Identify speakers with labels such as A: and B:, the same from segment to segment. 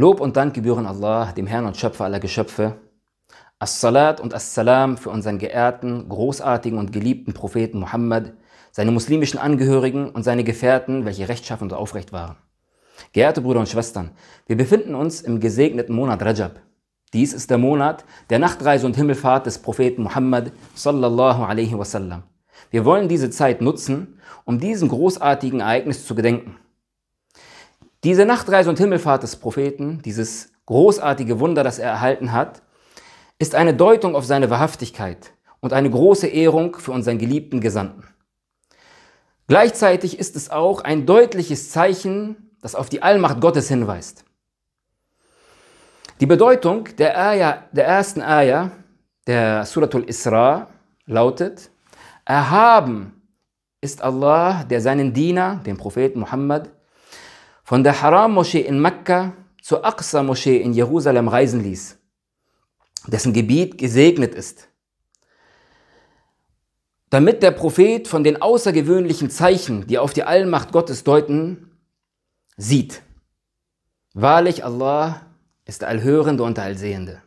A: Lob und Dank gebühren Allah, dem Herrn und Schöpfer aller Geschöpfe. As-Salat und As-Salam für unseren geehrten, großartigen und geliebten Propheten Muhammad, seine muslimischen Angehörigen und seine Gefährten, welche rechtschaffen und aufrecht waren. Geehrte Brüder und Schwestern, wir befinden uns im gesegneten Monat Rajab. Dies ist der Monat der Nachtreise und Himmelfahrt des Propheten Muhammad sallallahu alaihi wasallam. Wir wollen diese Zeit nutzen, um diesem großartigen Ereignis zu gedenken. Diese Nachtreise und Himmelfahrt des Propheten, dieses großartige Wunder, das er erhalten hat, ist eine Deutung auf seine Wahrhaftigkeit und eine große Ehrung für unseren geliebten Gesandten. Gleichzeitig ist es auch ein deutliches Zeichen, das auf die Allmacht Gottes hinweist. Die Bedeutung der, Ayah, der ersten Ayah, der Suratul Isra, lautet, erhaben ist Allah, der seinen Diener, den Propheten Muhammad, von der Haram-Moschee in Mekka zur Aqsa-Moschee in Jerusalem reisen ließ, dessen Gebiet gesegnet ist, damit der Prophet von den außergewöhnlichen Zeichen, die auf die Allmacht Gottes deuten, sieht. Wahrlich, Allah ist der Allhörende und der Allsehende.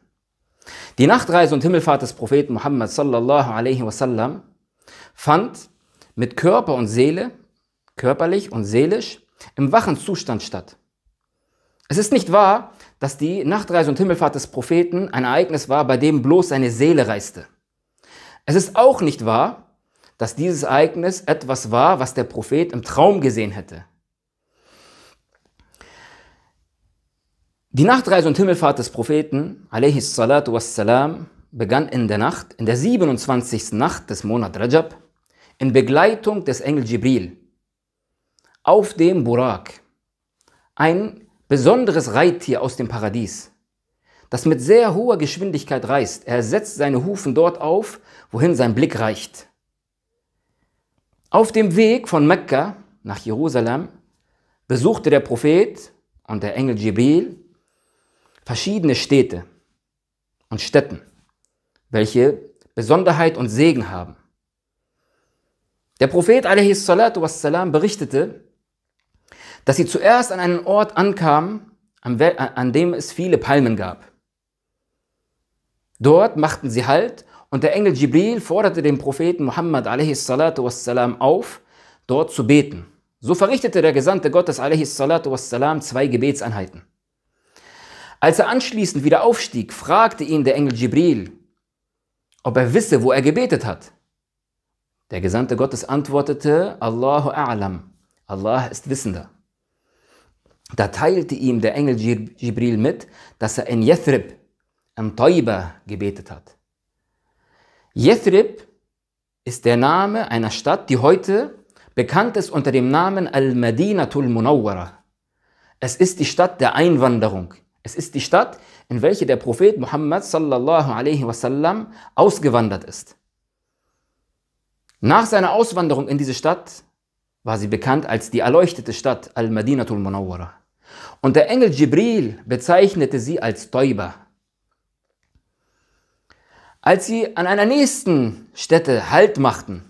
A: Die Nachtreise und Himmelfahrt des Propheten Muhammad sallallahu alaihi wasallam fand mit Körper und Seele, körperlich und seelisch, im wachen Zustand statt. Es ist nicht wahr, dass die Nachtreise und Himmelfahrt des Propheten ein Ereignis war, bei dem bloß seine Seele reiste. Es ist auch nicht wahr, dass dieses Ereignis etwas war, was der Prophet im Traum gesehen hätte. Die Nachtreise und Himmelfahrt des Propheten, a.s. wassalam, begann in der Nacht, in der 27. Nacht des Monats Rajab, in Begleitung des Engel Jibril, auf dem Burak. Ein besonderes Reittier aus dem Paradies, das mit sehr hoher Geschwindigkeit reist. Er setzt seine Hufen dort auf, wohin sein Blick reicht. Auf dem Weg von Mekka nach Jerusalem besuchte der Prophet und der Engel Jibril verschiedene Städte und Städten, welche Besonderheit und Segen haben. Der Prophet a.s. berichtete, dass sie zuerst an einen Ort ankamen, an dem es viele Palmen gab. Dort machten sie Halt und der Engel Jibril forderte den Propheten Muhammad wassalam, auf, dort zu beten. So verrichtete der Gesandte Gottes wassalam, zwei Gebetseinheiten. Als er anschließend wieder aufstieg, fragte ihn der Engel Jibril, ob er wisse, wo er gebetet hat. Der Gesandte Gottes antwortete, Allahu A'lam, Allah ist Wissender. Da teilte ihm der Engel Jibril mit, dass er in Yathrib, am Taiba, gebetet hat. Yathrib ist der Name einer Stadt, die heute bekannt ist unter dem Namen Al-Madinatul Munawwara. Es ist die Stadt der Einwanderung. Es ist die Stadt, in welche der Prophet Muhammad sallallahu alaihi wasallam ausgewandert ist. Nach seiner Auswanderung in diese Stadt war sie bekannt als die erleuchtete Stadt Al-Madinatul Munawwara. Und der Engel Jibril bezeichnete sie als Täuber. Als sie an einer nächsten Stätte Halt machten,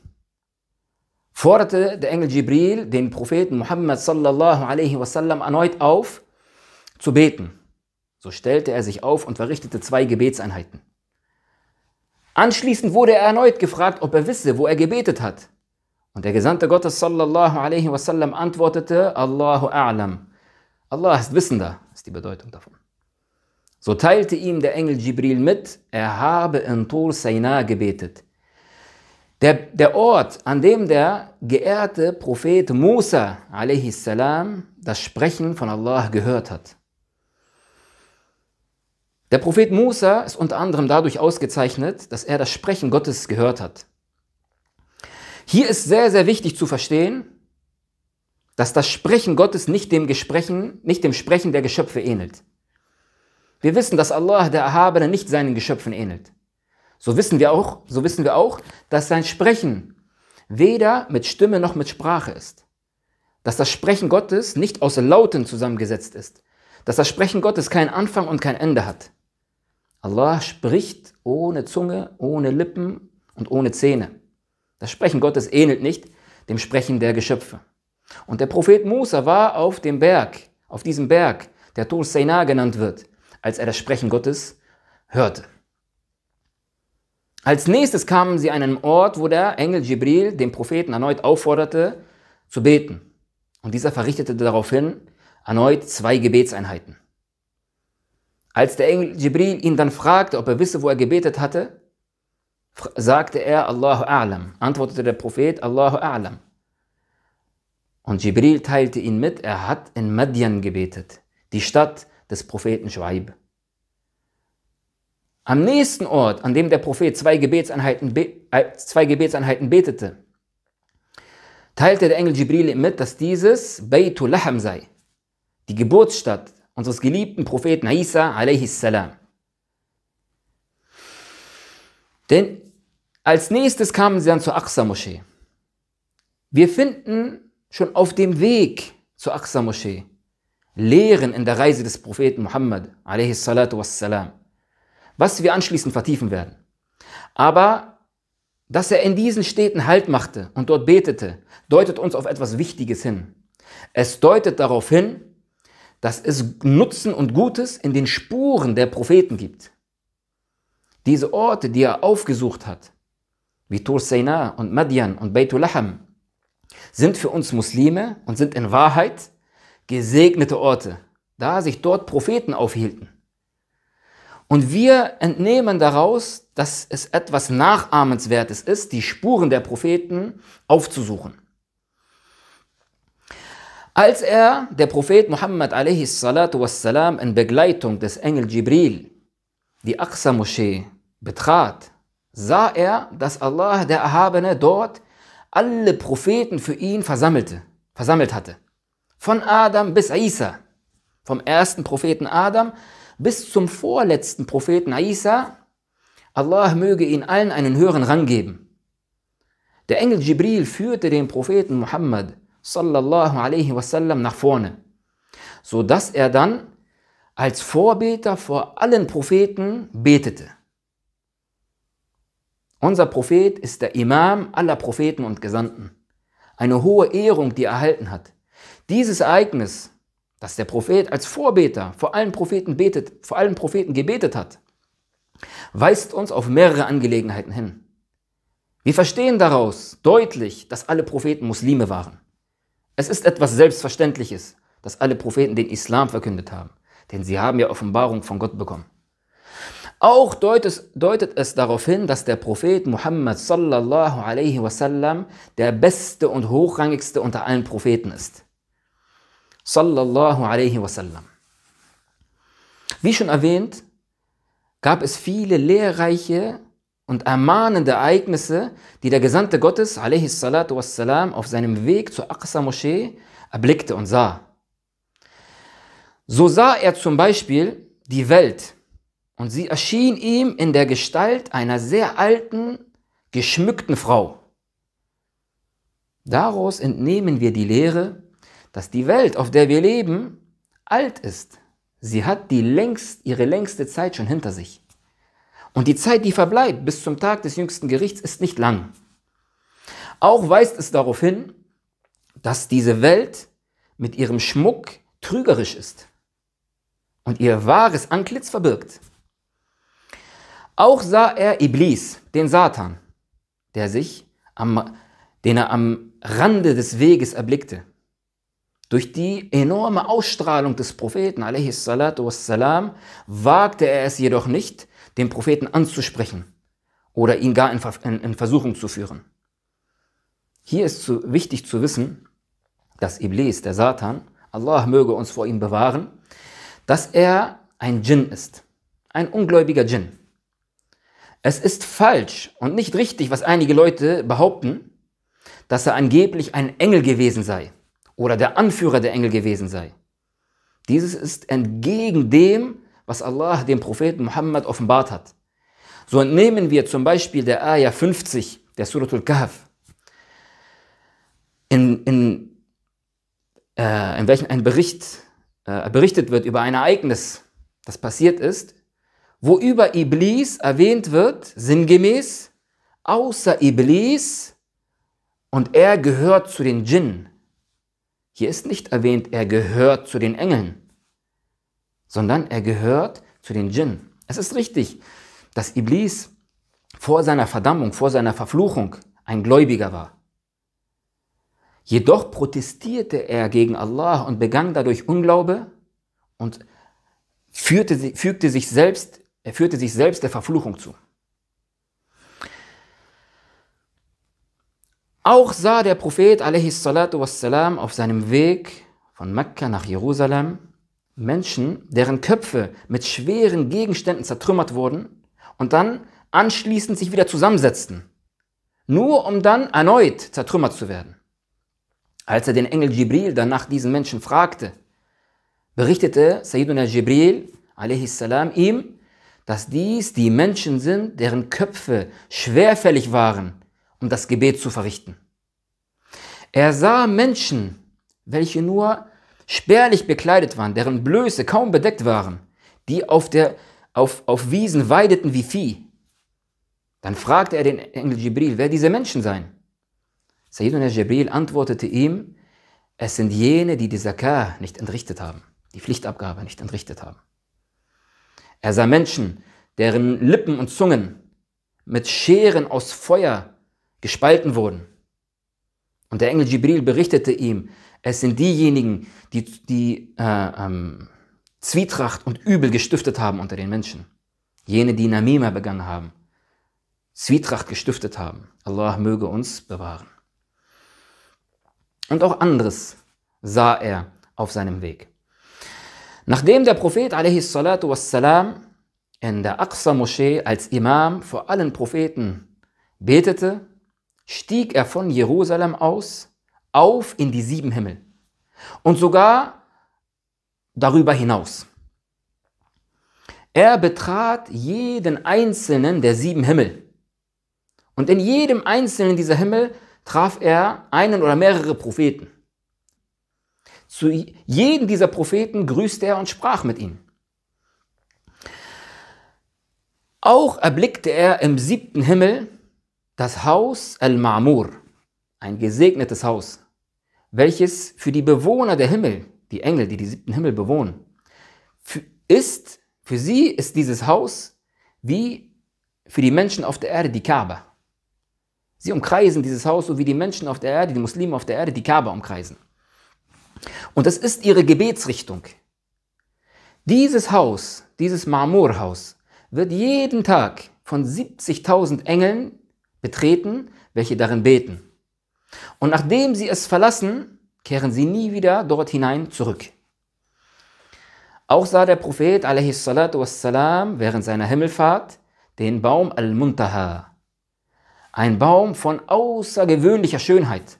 A: forderte der Engel Jibril den Propheten Muhammad sallallahu alaihi wasallam erneut auf, zu beten. So stellte er sich auf und verrichtete zwei Gebetseinheiten. Anschließend wurde er erneut gefragt, ob er wisse, wo er gebetet hat. Und der Gesandte Gottes sallallahu alaihi wasallam antwortete, Allahu a'lam. Allah ist wissender, ist die Bedeutung davon. So teilte ihm der Engel Jibril mit, er habe in Tur Seinah gebetet. Der, der Ort, an dem der geehrte Prophet Musa salam das Sprechen von Allah gehört hat. Der Prophet Musa ist unter anderem dadurch ausgezeichnet, dass er das Sprechen Gottes gehört hat. Hier ist sehr, sehr wichtig zu verstehen, dass das Sprechen Gottes nicht dem, Gesprechen, nicht dem Sprechen der Geschöpfe ähnelt. Wir wissen, dass Allah, der Erhabene, nicht seinen Geschöpfen ähnelt. So wissen wir auch, so wissen wir auch, dass sein Sprechen weder mit Stimme noch mit Sprache ist. Dass das Sprechen Gottes nicht aus Lauten zusammengesetzt ist. Dass das Sprechen Gottes keinen Anfang und kein Ende hat. Allah spricht ohne Zunge, ohne Lippen und ohne Zähne. Das Sprechen Gottes ähnelt nicht dem Sprechen der Geschöpfe. Und der Prophet Musa war auf dem Berg, auf diesem Berg, der Tul Seina genannt wird, als er das Sprechen Gottes hörte. Als nächstes kamen sie an einen Ort, wo der Engel Jibril den Propheten erneut aufforderte, zu beten. Und dieser verrichtete daraufhin erneut zwei Gebetseinheiten. Als der Engel Jibril ihn dann fragte, ob er wisse, wo er gebetet hatte, sagte er Allahu A'lam, antwortete der Prophet Allahu A'lam. Und Jibril teilte ihn mit, er hat in Madian gebetet, die Stadt des Propheten Schweib. Am nächsten Ort, an dem der Prophet zwei Gebetseinheiten, äh, zwei Gebetseinheiten betete, teilte der Engel Jibril ihm mit, dass dieses Beitul Laham sei, die Geburtsstadt unseres geliebten Propheten Isa a.s. Denn als nächstes kamen sie dann zur Aqsa-Moschee. Wir finden schon auf dem Weg zur Aqsa-Moschee Lehren in der Reise des Propheten Muhammad wassalam, was wir anschließend vertiefen werden. Aber dass er in diesen Städten Halt machte und dort betete, deutet uns auf etwas Wichtiges hin. Es deutet darauf hin, dass es Nutzen und Gutes in den Spuren der Propheten gibt. Diese Orte, die er aufgesucht hat, wie Tur Seinah und Madian und Beitul Laham, sind für uns Muslime und sind in Wahrheit gesegnete Orte, da sich dort Propheten aufhielten. Und wir entnehmen daraus, dass es etwas Nachahmenswertes ist, die Spuren der Propheten aufzusuchen. Als er, der Prophet Muhammad wassalam, in Begleitung des Engel Jibril die Aqsa-Moschee betrat, sah er, dass Allah, der Erhabene, dort alle Propheten für ihn versammelte, versammelt hatte. Von Adam bis Isa, vom ersten Propheten Adam bis zum vorletzten Propheten Isa, Allah möge ihnen allen einen höheren Rang geben. Der Engel Jibril führte den Propheten Muhammad sallallahu alaihi wasallam nach vorne, sodass er dann als Vorbeter vor allen Propheten betete. Unser Prophet ist der Imam aller Propheten und Gesandten. Eine hohe Ehrung, die er erhalten hat. Dieses Ereignis, dass der Prophet als Vorbeter vor allen Propheten betet, vor allen Propheten gebetet hat, weist uns auf mehrere Angelegenheiten hin. Wir verstehen daraus deutlich, dass alle Propheten Muslime waren. Es ist etwas Selbstverständliches, dass alle Propheten den Islam verkündet haben, denn sie haben ja Offenbarung von Gott bekommen. Auch deutet, deutet, es darauf hin, dass der Prophet Muhammad sallallahu alaihi wasallam der beste und hochrangigste unter allen Propheten ist. Sallallahu alaihi wasallam. Wie schon erwähnt, gab es viele lehrreiche und ermahnende Ereignisse, die der Gesandte Gottes alaihi salatu wassalam auf seinem Weg zur Aqsa-Moschee erblickte und sah. So sah er zum Beispiel die Welt und sie erschien ihm in der Gestalt einer sehr alten, geschmückten Frau. Daraus entnehmen wir die Lehre, dass die Welt, auf der wir leben, alt ist. Sie hat die längst, ihre längste Zeit schon hinter sich. Und die Zeit, die verbleibt bis zum Tag des jüngsten Gerichts, ist nicht lang. Auch weist es darauf hin, dass diese Welt mit ihrem Schmuck trügerisch ist und ihr wahres Antlitz verbirgt. Auch sah er Iblis, den Satan, der sich am, den er am Rande des Weges erblickte. Durch die enorme Ausstrahlung des Propheten wassalam, wagte er es jedoch nicht, den Propheten anzusprechen oder ihn gar in, Versuchung zu führen. Hier ist zu, wichtig zu wissen, dass Iblis, der Satan, Allah möge uns vor ihm bewahren, dass er ein Djinn ist, ein ungläubiger Djinn. Es ist falsch und nicht richtig, was einige Leute behaupten, dass er angeblich ein Engel gewesen sei oder der Anführer der Engel gewesen sei. Dieses ist entgegen dem, was Allah dem Propheten Muhammad offenbart hat. So entnehmen wir zum Beispiel der Ayah 50 der Suratul Kahf, in, in, äh, in welchen ein Bericht äh, berichtet wird über ein Ereignis, das passiert ist, wo über Iblis erwähnt wird, sinngemäß, außer Iblis und er gehört zu den Djinn. Hier ist nicht erwähnt, er gehört zu den Engeln, sondern er gehört zu den Djinn. Es ist richtig, dass Iblis vor seiner Verdammung, vor seiner Verfluchung ein Gläubiger war. Jedoch protestierte er gegen Allah und begann dadurch Unglaube und führte, fügte sich selbst er führte sich selbst der Verfluchung zu. Auch sah der Prophet wassalam, auf seinem Weg von Mekka nach Jerusalem Menschen, deren Köpfe mit schweren Gegenständen zertrümmert wurden und dann anschließend sich wieder zusammensetzten, nur um dann erneut zertrümmert zu werden. Als er den Engel Jibril dann nach diesen Menschen fragte, berichtete Sayyiduna Jibril a.s. ihm, dass dies die Menschen sind, deren Köpfe schwerfällig waren, um das Gebet zu verrichten. Er sah Menschen, welche nur spärlich bekleidet waren, deren Blöße kaum bedeckt waren, die auf, der, auf, auf Wiesen weideten wie Vieh. Dann fragte er den Engel Jibril, wer diese Menschen seien. Sayyidina Jibril antwortete ihm, es sind jene, die die Zakah nicht entrichtet haben, die Pflichtabgabe nicht entrichtet haben. Er sah Menschen, deren Lippen und Zungen mit Scheren aus Feuer gespalten wurden. Und der Engel Jibril berichtete ihm, es sind diejenigen, die, die äh, ähm, Zwietracht und Übel gestiftet haben unter den Menschen. Jene, die Namima begangen haben, Zwietracht gestiftet haben. Allah möge uns bewahren. Und auch anderes sah er auf seinem Weg. Nachdem der Prophet wassalam, in der Aqsa-Moschee als Imam vor allen Propheten betete, stieg er von Jerusalem aus auf in die sieben Himmel und sogar darüber hinaus. Er betrat jeden einzelnen der sieben Himmel. Und in jedem einzelnen dieser Himmel traf er einen oder mehrere Propheten. Zu jedem dieser Propheten grüßte er und sprach mit ihnen. Auch erblickte er im siebten Himmel das Haus Al-Ma'mur, ein gesegnetes Haus, welches für die Bewohner der Himmel, die Engel, die die siebten Himmel bewohnen, ist, für sie ist dieses Haus wie für die Menschen auf der Erde die Kaaba. Sie umkreisen dieses Haus, so wie die Menschen auf der Erde, die Muslime auf der Erde die Kaaba umkreisen. Und das ist ihre Gebetsrichtung. Dieses Haus, dieses Marmorhaus, wird jeden Tag von 70.000 Engeln betreten, welche darin beten. Und nachdem sie es verlassen, kehren sie nie wieder dort hinein zurück. Auch sah der Prophet wassalam, während seiner Himmelfahrt den Baum Al-Muntaha, ein Baum von außergewöhnlicher Schönheit.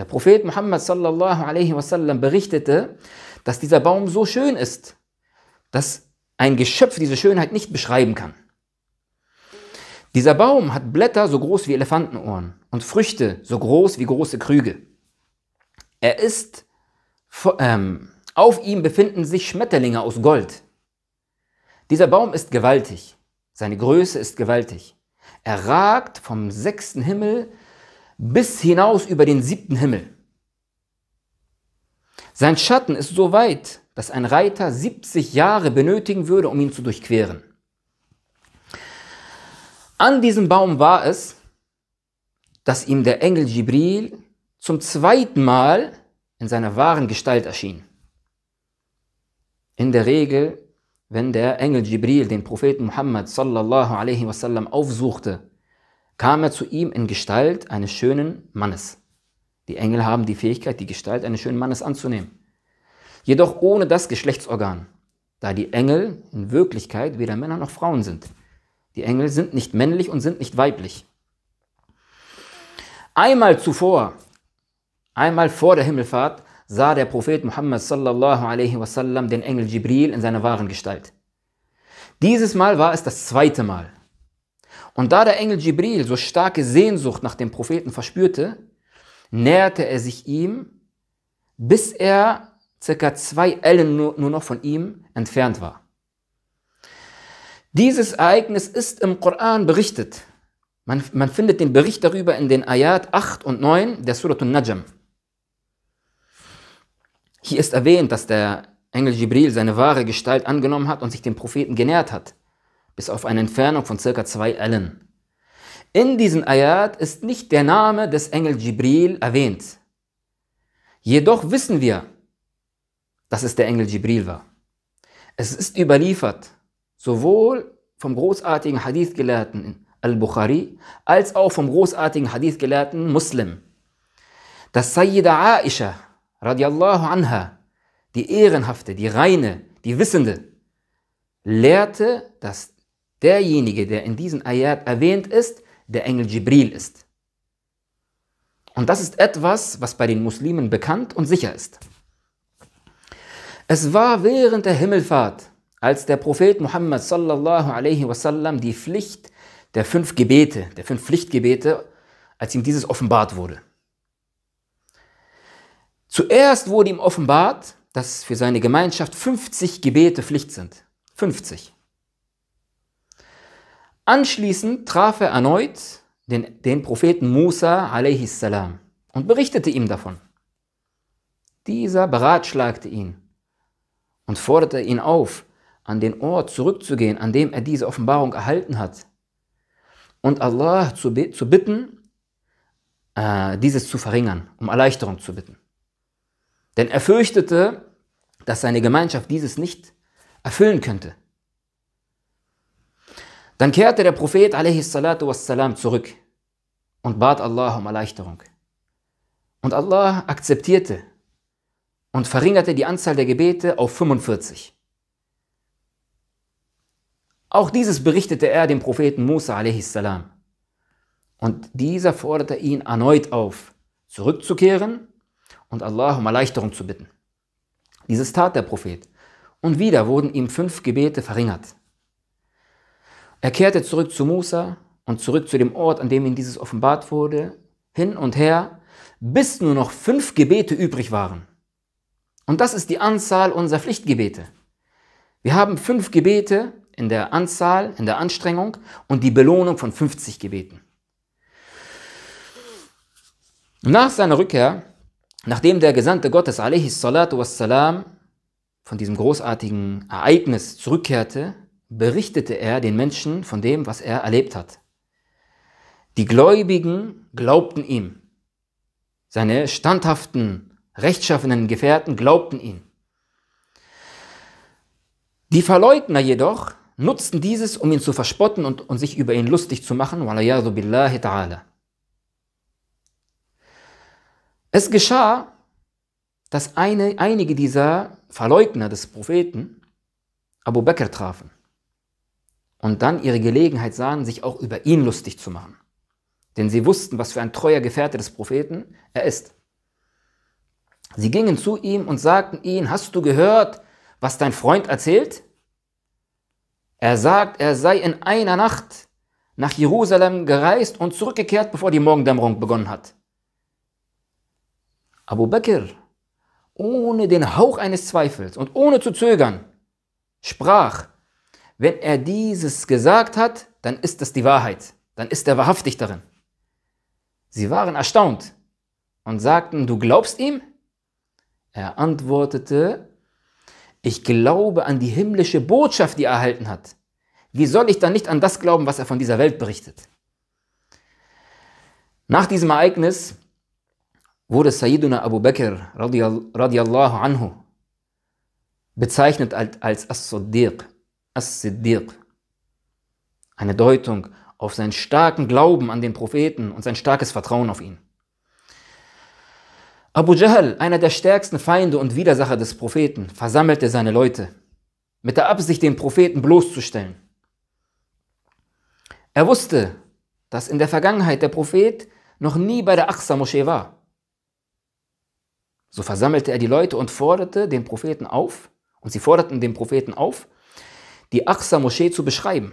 A: Der Prophet Muhammad sallallahu alaihi wasallam berichtete, dass dieser Baum so schön ist, dass ein Geschöpf diese Schönheit nicht beschreiben kann. Dieser Baum hat Blätter so groß wie Elefantenohren und Früchte so groß wie große Krüge. Er ist, ähm, auf ihm befinden sich Schmetterlinge aus Gold. Dieser Baum ist gewaltig, seine Größe ist gewaltig. Er ragt vom sechsten Himmel bis hinaus über den siebten Himmel. Sein Schatten ist so weit, dass ein Reiter 70 Jahre benötigen würde, um ihn zu durchqueren. An diesem Baum war es, dass ihm der Engel Jibril zum zweiten Mal in seiner wahren Gestalt erschien. In der Regel, wenn der Engel Jibril den Propheten Muhammad sallallahu alaihi wasallam aufsuchte kam er zu ihm in Gestalt eines schönen Mannes. Die Engel haben die Fähigkeit, die Gestalt eines schönen Mannes anzunehmen. Jedoch ohne das Geschlechtsorgan, da die Engel in Wirklichkeit weder Männer noch Frauen sind. Die Engel sind nicht männlich und sind nicht weiblich. Einmal zuvor, einmal vor der Himmelfahrt, sah der Prophet Muhammad sallallahu alaihi wasallam den Engel Jibril in seiner wahren Gestalt. Dieses Mal war es das zweite Mal. Und da der Engel Jibril so starke Sehnsucht nach dem Propheten verspürte, näherte er sich ihm, bis er circa zwei Ellen nur, nur noch von ihm entfernt war. Dieses Ereignis ist im Koran berichtet. Man, man findet den Bericht darüber in den Ayat 8 und 9 der Surah al-Najm. Hier ist erwähnt, dass der Engel Jibril seine wahre Gestalt angenommen hat und sich dem Propheten genähert hat bis auf eine Entfernung von circa zwei Ellen. In diesen Ayat ist nicht der Name des Engel Jibril erwähnt. Jedoch wissen wir, dass es der Engel Jibril war. Es ist überliefert, sowohl vom großartigen Hadith-Gelehrten Al-Bukhari als auch vom großartigen Hadith-Gelehrten Muslim, dass Sayyida Aisha radiallahu anha, die Ehrenhafte, die Reine, die Wissende, lehrte, dass derjenige, der in diesen Ayat erwähnt ist, der Engel Jibril ist. Und das ist etwas, was bei den Muslimen bekannt und sicher ist. Es war während der Himmelfahrt, als der Prophet Muhammad sallallahu alaihi wasallam die Pflicht der fünf Gebete, der fünf Pflichtgebete, als ihm dieses offenbart wurde. Zuerst wurde ihm offenbart, dass für seine Gemeinschaft 50 Gebete Pflicht sind. 50. Anschließend traf er erneut den, den Propheten Musa a.s. und berichtete ihm davon. Dieser beratschlagte ihn und forderte ihn auf, an den Ort zurückzugehen, an dem er diese Offenbarung erhalten hat, und Allah zu, zu bitten, äh, dieses zu verringern, um Erleichterung zu bitten. Denn er fürchtete, dass seine Gemeinschaft dieses nicht erfüllen könnte. Dann kehrte der Prophet wassalam, zurück und bat Allah um Erleichterung. Und Allah akzeptierte und verringerte die Anzahl der Gebete auf 45. Auch dieses berichtete er dem Propheten Musa a.s. Und dieser forderte ihn erneut auf, zurückzukehren und Allah um Erleichterung zu bitten. Dieses tat der Prophet. Und wieder wurden ihm fünf Gebete verringert. Er kehrte zurück zu Musa und zurück zu dem Ort, an dem ihm dieses offenbart wurde, hin und her, bis nur noch fünf Gebete übrig waren. Und das ist die Anzahl unserer Pflichtgebete. Wir haben fünf Gebete in der Anzahl, in der Anstrengung und die Belohnung von 50 Gebeten. Nach seiner Rückkehr, nachdem der Gesandte Gottes, alaihi von diesem großartigen Ereignis zurückkehrte, berichtete er den Menschen von dem, was er erlebt hat. Die Gläubigen glaubten ihm. Seine standhaften, rechtschaffenen Gefährten glaubten ihm. Die Verleugner jedoch nutzten dieses, um ihn zu verspotten und, und sich über ihn lustig zu machen. Es geschah, dass eine, einige dieser Verleugner des Propheten Abu Bakr trafen und dann ihre Gelegenheit sahen, sich auch über ihn lustig zu machen. Denn sie wussten, was für ein treuer Gefährte des Propheten er ist. Sie gingen zu ihm und sagten ihm, hast du gehört, was dein Freund erzählt? Er sagt, er sei in einer Nacht nach Jerusalem gereist und zurückgekehrt, bevor die Morgendämmerung begonnen hat. Abu Bakr, ohne den Hauch eines Zweifels und ohne zu zögern, sprach, wenn er dieses gesagt hat, dann ist das die Wahrheit, dann ist er wahrhaftig darin. Sie waren erstaunt und sagten, du glaubst ihm? Er antwortete, ich glaube an die himmlische Botschaft, die er erhalten hat. Wie soll ich dann nicht an das glauben, was er von dieser Welt berichtet? Nach diesem Ereignis wurde Sayyiduna Abu Bakr radiallahu anhu bezeichnet als As-Siddiq, as-Siddiq. Eine Deutung auf seinen starken Glauben an den Propheten und sein starkes Vertrauen auf ihn. Abu Jahl, einer der stärksten Feinde und Widersacher des Propheten, versammelte seine Leute mit der Absicht, den Propheten bloßzustellen. Er wusste, dass in der Vergangenheit der Prophet noch nie bei der Aqsa-Moschee war. So versammelte er die Leute und forderte den Propheten auf, und sie forderten den Propheten auf, die Aqsa-Moschee zu beschreiben.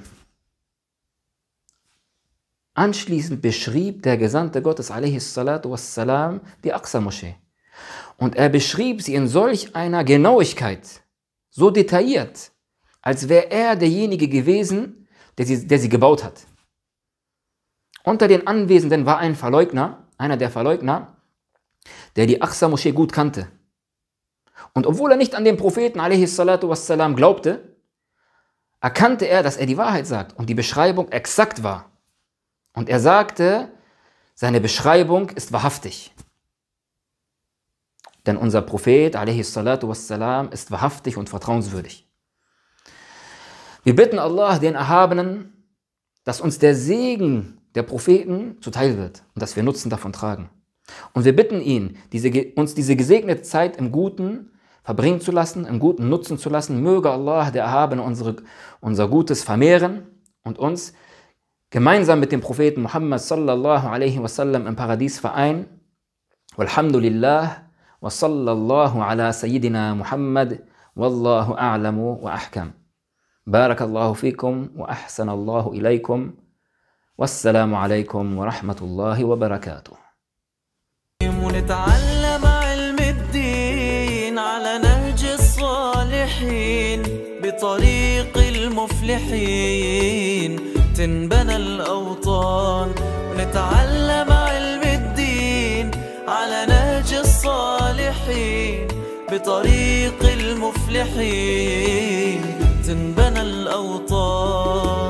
A: Anschließend beschrieb der Gesandte Gottes wassalam, die Aqsa-Moschee. Und er beschrieb sie in solch einer Genauigkeit, so detailliert, als wäre er derjenige gewesen, der sie, der sie gebaut hat. Unter den Anwesenden war ein Verleugner, einer der Verleugner, der die Aqsa-Moschee gut kannte. Und obwohl er nicht an den Propheten wassalam, glaubte, erkannte er, dass er die Wahrheit sagt und die Beschreibung exakt war. Und er sagte, seine Beschreibung ist wahrhaftig. Denn unser Prophet wassalam, ist wahrhaftig und vertrauenswürdig. Wir bitten Allah, den Erhabenen, dass uns der Segen der Propheten zuteil wird und dass wir Nutzen davon tragen. Und wir bitten ihn, diese, uns diese gesegnete Zeit im Guten zu verbringen zu lassen, im Guten nutzen zu lassen. Möge Allah, der Erhabene, unsere, unser Gutes vermehren und uns gemeinsam mit dem Propheten Muhammad sallallahu alaihi wasallam im Paradies vereinen. Walhamdulillah wa sallallahu ala Sayyidina Muhammad wallahu a'lamu wa ahkam. Barakallahu fikum wa ahsanallahu ilaykum. Wassalamu alaikum wa rahmatullahi wa barakatuh. الحين بطريق المفلحين تنبنى الأوطان نتعلم علم الدين على نهج الصالحين بطريق المفلحين تنبنى الأوطان